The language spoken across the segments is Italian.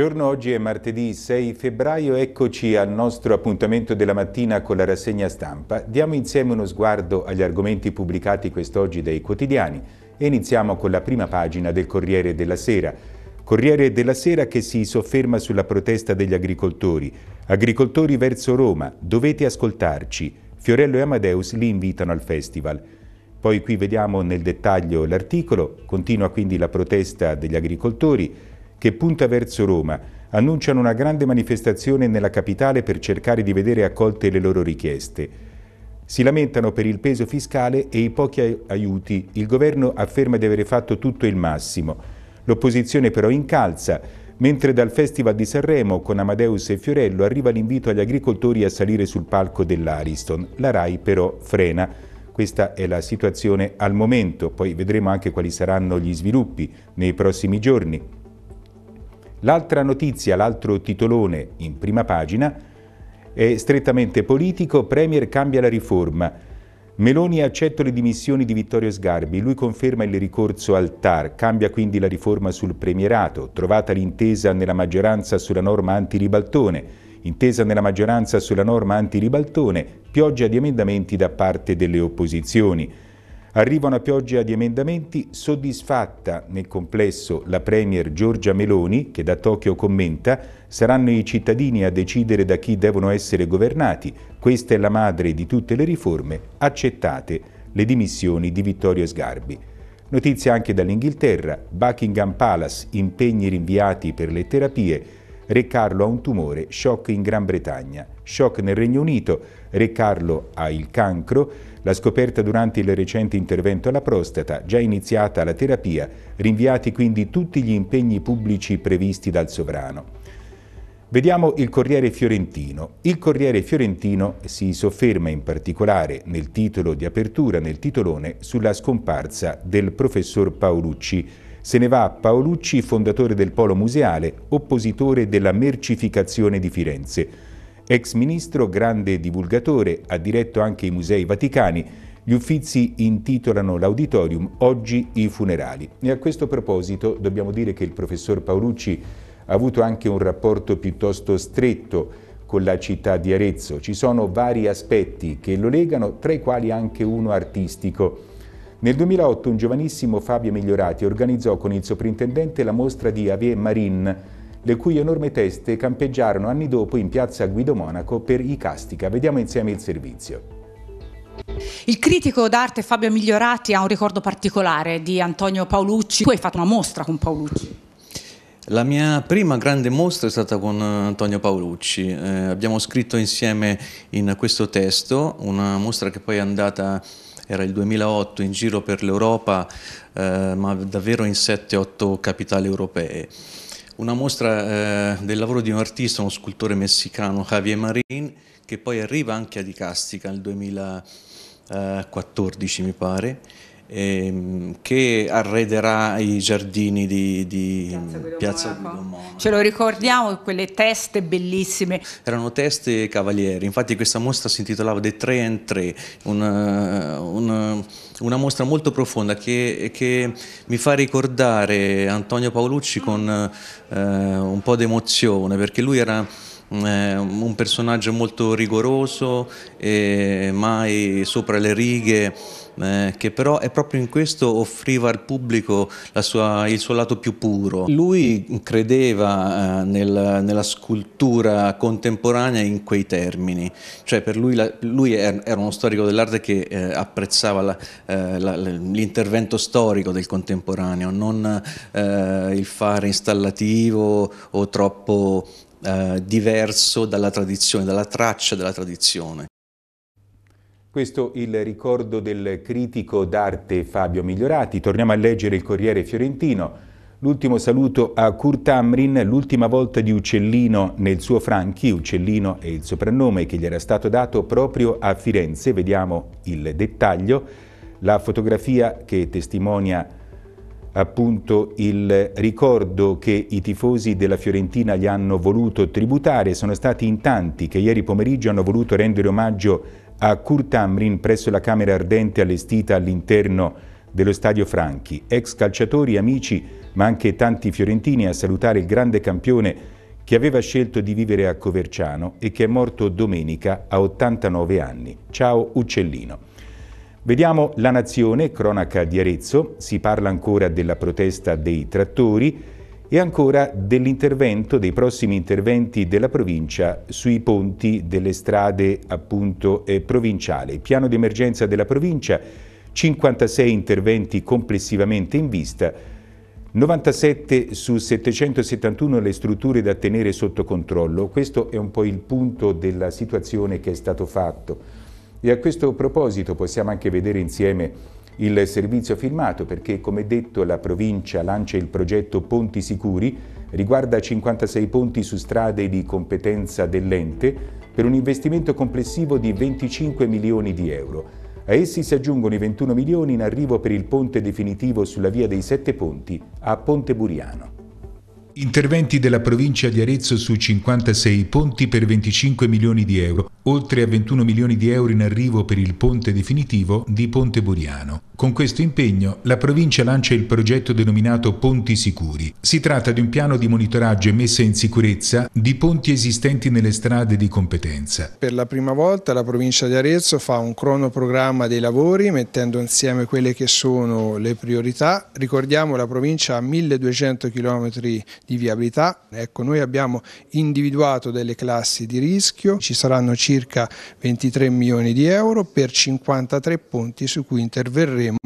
Buongiorno, oggi è martedì 6 febbraio, eccoci al nostro appuntamento della mattina con la rassegna stampa. Diamo insieme uno sguardo agli argomenti pubblicati quest'oggi dai quotidiani e iniziamo con la prima pagina del Corriere della Sera. Corriere della Sera che si sofferma sulla protesta degli agricoltori. Agricoltori verso Roma, dovete ascoltarci. Fiorello e Amadeus li invitano al festival. Poi qui vediamo nel dettaglio l'articolo, continua quindi la protesta degli agricoltori che punta verso Roma, annunciano una grande manifestazione nella capitale per cercare di vedere accolte le loro richieste. Si lamentano per il peso fiscale e i pochi aiuti. Il governo afferma di aver fatto tutto il massimo. L'opposizione però incalza, mentre dal Festival di Sanremo con Amadeus e Fiorello arriva l'invito agli agricoltori a salire sul palco dell'Ariston. La RAI però frena. Questa è la situazione al momento, poi vedremo anche quali saranno gli sviluppi nei prossimi giorni. L'altra notizia, l'altro titolone in prima pagina, è strettamente politico, Premier cambia la riforma. Meloni accetta le dimissioni di Vittorio Sgarbi, lui conferma il ricorso al TAR, cambia quindi la riforma sul premierato, trovata l'intesa nella maggioranza sulla norma antiribaltone, intesa nella maggioranza sulla norma antiribaltone, pioggia di emendamenti da parte delle opposizioni. Arriva una pioggia di emendamenti, soddisfatta nel complesso la Premier Giorgia Meloni, che da Tokyo commenta «Saranno i cittadini a decidere da chi devono essere governati. Questa è la madre di tutte le riforme. Accettate le dimissioni di Vittorio Sgarbi». Notizia anche dall'Inghilterra, Buckingham Palace, impegni rinviati per le terapie, Re Carlo ha un tumore, shock in Gran Bretagna, shock nel Regno Unito, Re Carlo ha il cancro, la scoperta durante il recente intervento alla prostata, già iniziata la terapia, rinviati quindi tutti gli impegni pubblici previsti dal sovrano. Vediamo il Corriere Fiorentino. Il Corriere Fiorentino si sofferma in particolare nel titolo di apertura, nel titolone, sulla scomparsa del professor Paolucci. Se ne va Paolucci, fondatore del Polo Museale, oppositore della mercificazione di Firenze. Ex ministro, grande divulgatore, ha diretto anche i musei vaticani. Gli uffizi intitolano l'auditorium Oggi i funerali. E a questo proposito dobbiamo dire che il professor Paolucci ha avuto anche un rapporto piuttosto stretto con la città di Arezzo. Ci sono vari aspetti che lo legano, tra i quali anche uno artistico. Nel 2008 un giovanissimo Fabio Migliorati organizzò con il soprintendente la mostra di Ave Marin, le cui enorme teste campeggiarono anni dopo in piazza Guido Monaco per Icastica. Vediamo insieme il servizio. Il critico d'arte Fabio Migliorati ha un ricordo particolare di Antonio Paolucci. Tu hai fatto una mostra con Paolucci. La mia prima grande mostra è stata con eh, Antonio Paolucci. Eh, abbiamo scritto insieme in questo testo, una mostra che poi è andata, era il 2008, in giro per l'Europa, eh, ma davvero in 7-8 capitali europee una mostra eh, del lavoro di un artista, uno scultore messicano, Javier Marin, che poi arriva anche a Dicastica nel 2014 eh, mi pare, ehm, che arrederà i giardini di, di Piazza Guido Monaco. Ce lo ricordiamo, quelle teste bellissime. Erano teste cavalieri, infatti questa mostra si intitolava The 3 and 3, una, una, una mostra molto profonda che, che, mi fa ricordare Antonio Paolucci mm. con eh, un po' d'emozione, perché lui era mm, eh, un personaggio molto rigoroso, eh, mai sopra le righe, eh, che però è proprio in questo offriva al pubblico sua, il suo lato più puro. Lui credeva eh, nel, nella scultura contemporanea in quei termini, cioè per lui, la, lui er, era uno storico dell'arte che eh, apprezzava eh, l'intervento storico del contemporaneo, non eh, il fare installativo o troppo diverso dalla tradizione, dalla traccia della tradizione. Questo il ricordo del critico d'arte Fabio Migliorati. Torniamo a leggere il Corriere Fiorentino. L'ultimo saluto a Kurt Amrin, l'ultima volta di Uccellino nel suo Franchi. Uccellino è il soprannome che gli era stato dato proprio a Firenze. Vediamo il dettaglio. La fotografia che testimonia appunto il ricordo che i tifosi della Fiorentina gli hanno voluto tributare. Sono stati in tanti che ieri pomeriggio hanno voluto rendere omaggio a Kurt Amrin presso la Camera Ardente allestita all'interno dello Stadio Franchi. Ex calciatori, amici, ma anche tanti fiorentini a salutare il grande campione che aveva scelto di vivere a Coverciano e che è morto domenica a 89 anni. Ciao Uccellino. Vediamo La Nazione, cronaca di Arezzo. Si parla ancora della protesta dei trattori e ancora dell'intervento, dei prossimi interventi della provincia sui ponti delle strade appunto eh, provinciali. Piano di emergenza della provincia, 56 interventi complessivamente in vista, 97 su 771 le strutture da tenere sotto controllo. Questo è un po' il punto della situazione che è stato fatto. E a questo proposito possiamo anche vedere insieme il servizio firmato perché, come detto, la provincia lancia il progetto Ponti Sicuri, riguarda 56 ponti su strade di competenza dell'ente per un investimento complessivo di 25 milioni di euro. A essi si aggiungono i 21 milioni in arrivo per il ponte definitivo sulla via dei Sette Ponti a Ponte Buriano. Interventi della provincia di Arezzo su 56 ponti per 25 milioni di euro, oltre a 21 milioni di euro in arrivo per il ponte definitivo di Ponte Buriano. Con questo impegno la provincia lancia il progetto denominato Ponti Sicuri. Si tratta di un piano di monitoraggio e messa in sicurezza di ponti esistenti nelle strade di competenza. Per la prima volta la provincia di Arezzo fa un cronoprogramma dei lavori mettendo insieme quelle che sono le priorità. Ricordiamo la provincia ha 1200 km di di viabilità. Ecco, noi abbiamo individuato delle classi di rischio, ci saranno circa 23 milioni di euro per 53 ponti su cui interverremo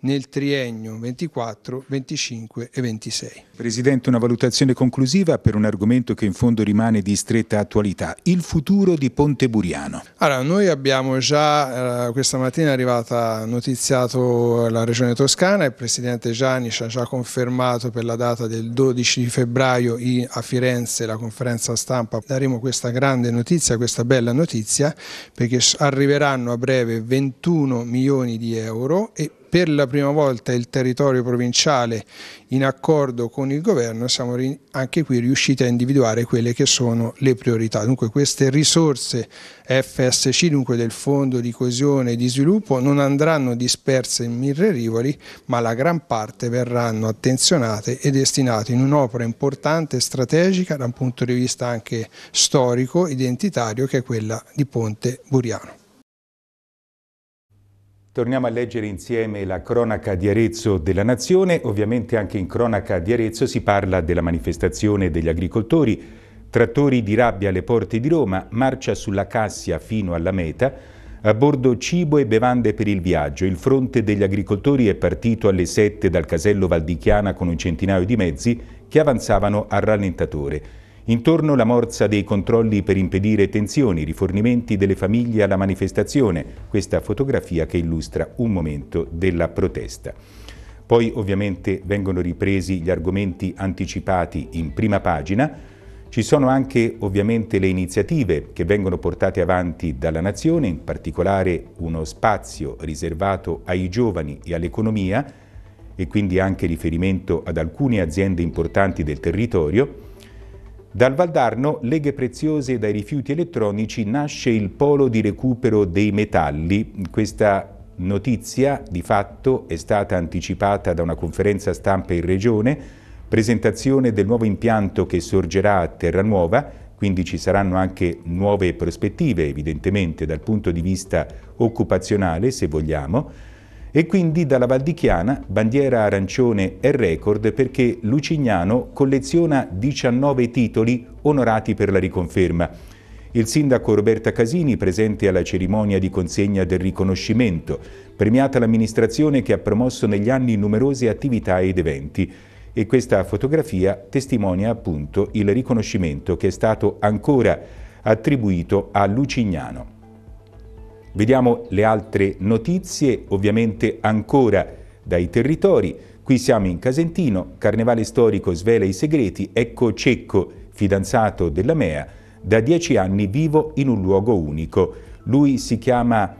nel triennio 24, 25 e 26. Presidente, una valutazione conclusiva per un argomento che in fondo rimane di stretta attualità, il futuro di Ponte Buriano. Allora, noi abbiamo già, eh, questa mattina è arrivata notiziato la Regione Toscana, il Presidente Gianni ci ha già confermato per la data del 12 febbraio febbraio a Firenze la conferenza stampa daremo questa grande notizia, questa bella notizia, perché arriveranno a breve 21 milioni di euro e per la prima volta il territorio provinciale in accordo con il governo siamo anche qui riusciti a individuare quelle che sono le priorità. Dunque queste risorse FSC, dunque del Fondo di Coesione e di Sviluppo, non andranno disperse in mille rivoli, ma la gran parte verranno attenzionate e destinate in un'opera importante e strategica da un punto di vista anche storico, identitario, che è quella di Ponte Buriano. Torniamo a leggere insieme la cronaca di Arezzo della Nazione. Ovviamente anche in cronaca di Arezzo si parla della manifestazione degli agricoltori, trattori di rabbia alle porte di Roma, marcia sulla Cassia fino alla meta, a bordo cibo e bevande per il viaggio. Il fronte degli agricoltori è partito alle 7 dal casello Valdichiana con un centinaio di mezzi che avanzavano al rallentatore. Intorno la morsa dei controlli per impedire tensioni, rifornimenti delle famiglie alla manifestazione, questa fotografia che illustra un momento della protesta. Poi ovviamente vengono ripresi gli argomenti anticipati in prima pagina, ci sono anche ovviamente le iniziative che vengono portate avanti dalla nazione, in particolare uno spazio riservato ai giovani e all'economia e quindi anche riferimento ad alcune aziende importanti del territorio. Dal Valdarno, leghe preziose dai rifiuti elettronici, nasce il polo di recupero dei metalli. Questa notizia di fatto è stata anticipata da una conferenza stampa in regione, presentazione del nuovo impianto che sorgerà a Terranuova, quindi ci saranno anche nuove prospettive evidentemente dal punto di vista occupazionale se vogliamo, e quindi dalla Valdichiana, bandiera arancione e record perché Lucignano colleziona 19 titoli onorati per la riconferma. Il sindaco Roberta Casini presente alla cerimonia di consegna del riconoscimento, premiata l'amministrazione che ha promosso negli anni numerose attività ed eventi e questa fotografia testimonia appunto il riconoscimento che è stato ancora attribuito a Lucignano. Vediamo le altre notizie, ovviamente ancora dai territori. Qui siamo in Casentino, Carnevale storico svela i segreti, ecco Cecco, fidanzato della Mea, da dieci anni vivo in un luogo unico. Lui si chiama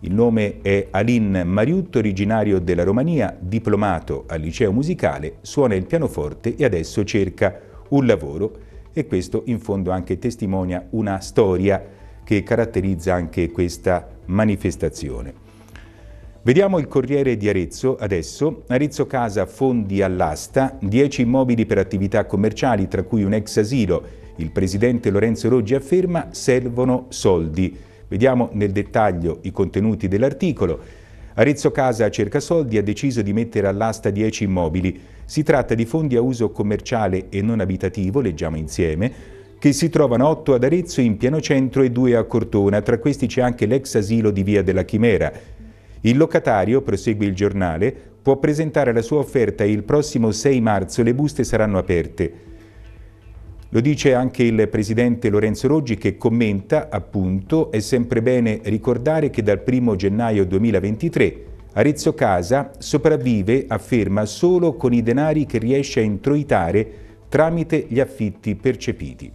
il nome è Alin Mariutto, originario della Romania, diplomato al liceo musicale, suona il pianoforte e adesso cerca un lavoro e questo in fondo anche testimonia una storia che caratterizza anche questa manifestazione. Vediamo il Corriere di Arezzo adesso. Arezzo Casa fondi all'asta, 10 immobili per attività commerciali, tra cui un ex asilo. Il presidente Lorenzo Roggi afferma servono soldi. Vediamo nel dettaglio i contenuti dell'articolo. Arezzo Casa cerca soldi ha deciso di mettere all'asta 10 immobili. Si tratta di fondi a uso commerciale e non abitativo, leggiamo insieme, che si trovano 8 ad Arezzo in piano centro e 2 a Cortona, tra questi c'è anche l'ex asilo di Via della Chimera. Il locatario, prosegue il giornale, può presentare la sua offerta e il prossimo 6 marzo le buste saranno aperte. Lo dice anche il presidente Lorenzo Roggi che commenta, appunto, è sempre bene ricordare che dal 1 gennaio 2023 Arezzo Casa sopravvive, afferma, solo con i denari che riesce a introitare tramite gli affitti percepiti.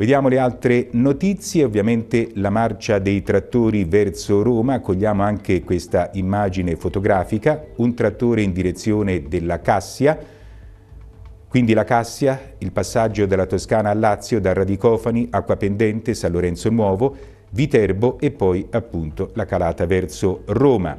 Vediamo le altre notizie, ovviamente la marcia dei trattori verso Roma, accogliamo anche questa immagine fotografica, un trattore in direzione della Cassia, quindi la Cassia, il passaggio dalla Toscana a Lazio, da Radicofani, Acqua Pendente, San Lorenzo Nuovo, Viterbo e poi appunto la calata verso Roma.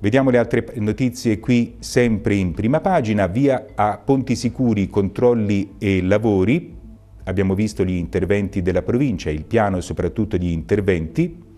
Vediamo le altre notizie qui sempre in prima pagina, via a Ponti Sicuri, controlli e lavori, abbiamo visto gli interventi della provincia, il piano e soprattutto gli interventi.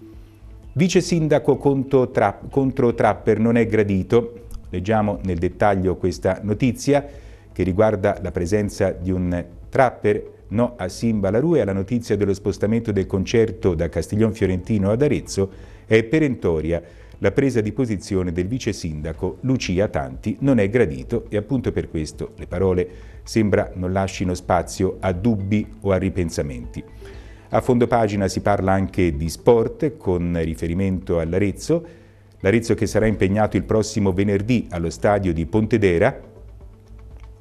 Vice sindaco contro, tra, contro Trapper non è gradito, leggiamo nel dettaglio questa notizia che riguarda la presenza di un Trapper, no a Simba la Rue alla notizia dello spostamento del concerto da Castiglion Fiorentino ad Arezzo è perentoria. La presa di posizione del vice sindaco Lucia Tanti non è gradito e appunto per questo le parole sembra non lasciano spazio a dubbi o a ripensamenti. A fondo pagina si parla anche di sport con riferimento all'Arezzo, l'Arezzo che sarà impegnato il prossimo venerdì allo stadio di Pontedera.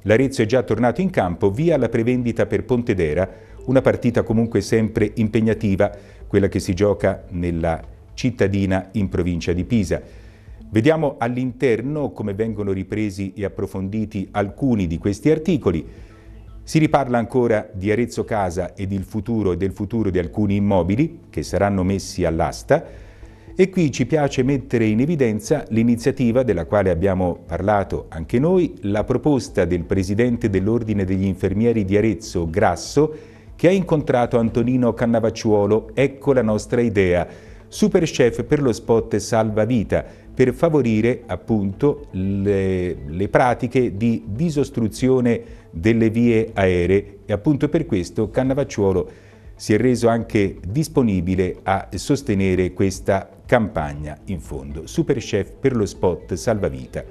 L'Arezzo è già tornato in campo, via la prevendita per Pontedera, una partita comunque sempre impegnativa, quella che si gioca nella cittadina in provincia di Pisa. Vediamo all'interno come vengono ripresi e approfonditi alcuni di questi articoli. Si riparla ancora di Arezzo Casa e del futuro e del futuro di alcuni immobili che saranno messi all'asta e qui ci piace mettere in evidenza l'iniziativa della quale abbiamo parlato anche noi, la proposta del presidente dell'Ordine degli Infermieri di Arezzo, Grasso, che ha incontrato Antonino Cannavacciuolo. Ecco la nostra idea Superchef per lo spot Salvavita per favorire appunto le, le pratiche di disostruzione delle vie aeree e appunto per questo Cannavacciuolo si è reso anche disponibile a sostenere questa campagna in fondo. Superchef per lo spot Salvavita.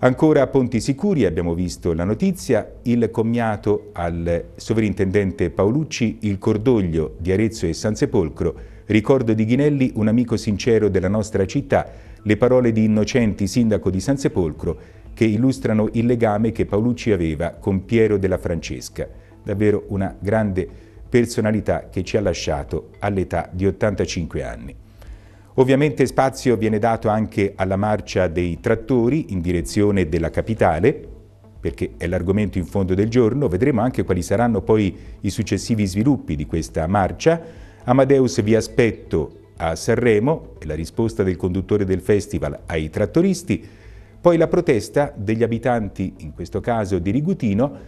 Ancora a Ponti Sicuri abbiamo visto la notizia, il commiato al sovrintendente Paolucci, il cordoglio di Arezzo e San Sepolcro Ricordo di Ghinelli, un amico sincero della nostra città, le parole di Innocenti, sindaco di San Sepolcro, che illustrano il legame che Paolucci aveva con Piero della Francesca. Davvero una grande personalità che ci ha lasciato all'età di 85 anni. Ovviamente spazio viene dato anche alla marcia dei trattori in direzione della capitale, perché è l'argomento in fondo del giorno, vedremo anche quali saranno poi i successivi sviluppi di questa marcia, Amadeus vi aspetto a Sanremo, è la risposta del conduttore del festival ai trattoristi, poi la protesta degli abitanti, in questo caso di Rigutino,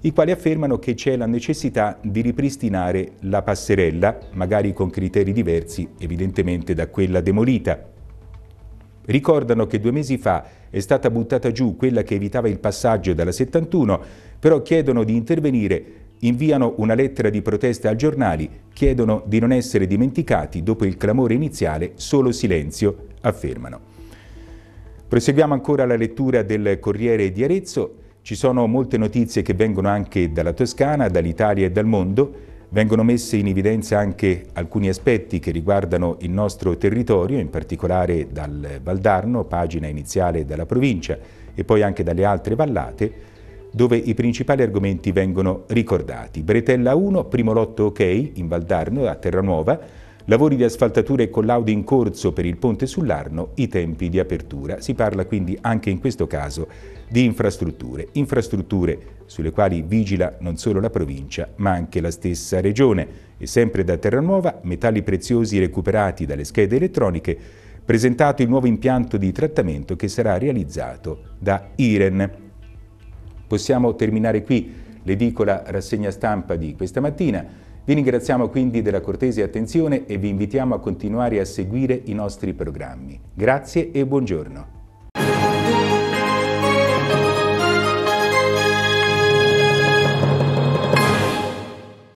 i quali affermano che c'è la necessità di ripristinare la passerella, magari con criteri diversi evidentemente da quella demolita. Ricordano che due mesi fa è stata buttata giù quella che evitava il passaggio dalla 71, però chiedono di intervenire inviano una lettera di protesta a giornali, chiedono di non essere dimenticati, dopo il clamore iniziale solo silenzio, affermano. Proseguiamo ancora la lettura del Corriere di Arezzo, ci sono molte notizie che vengono anche dalla Toscana, dall'Italia e dal mondo, Vengono messe in evidenza anche alcuni aspetti che riguardano il nostro territorio, in particolare dal Valdarno, pagina iniziale della provincia, e poi anche dalle altre vallate, dove i principali argomenti vengono ricordati. Bretella 1, primo lotto ok in Valdarno a Terranuova, lavori di asfaltatura e collaudi in corso per il ponte sull'Arno, i tempi di apertura. Si parla quindi anche in questo caso di infrastrutture, infrastrutture sulle quali vigila non solo la provincia ma anche la stessa regione e sempre da Terranuova metalli preziosi recuperati dalle schede elettroniche presentato il nuovo impianto di trattamento che sarà realizzato da IREN. Possiamo terminare qui l'edicola rassegna stampa di questa mattina. Vi ringraziamo quindi della cortese attenzione e vi invitiamo a continuare a seguire i nostri programmi. Grazie e buongiorno.